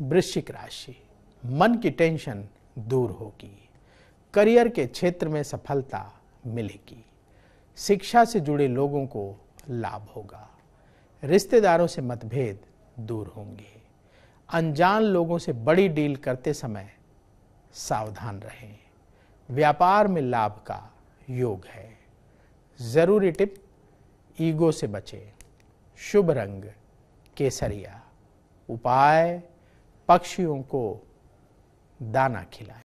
वृश्चिक राशि मन की टेंशन दूर होगी करियर के क्षेत्र में सफलता मिलेगी शिक्षा से जुड़े लोगों को लाभ होगा रिश्तेदारों से मतभेद दूर होंगे अनजान लोगों से बड़ी डील करते समय सावधान रहें व्यापार में लाभ का योग है ज़रूरी टिप ईगो से बचें शुभ रंग केसरिया उपाय पक्षियों को दाना खिलाए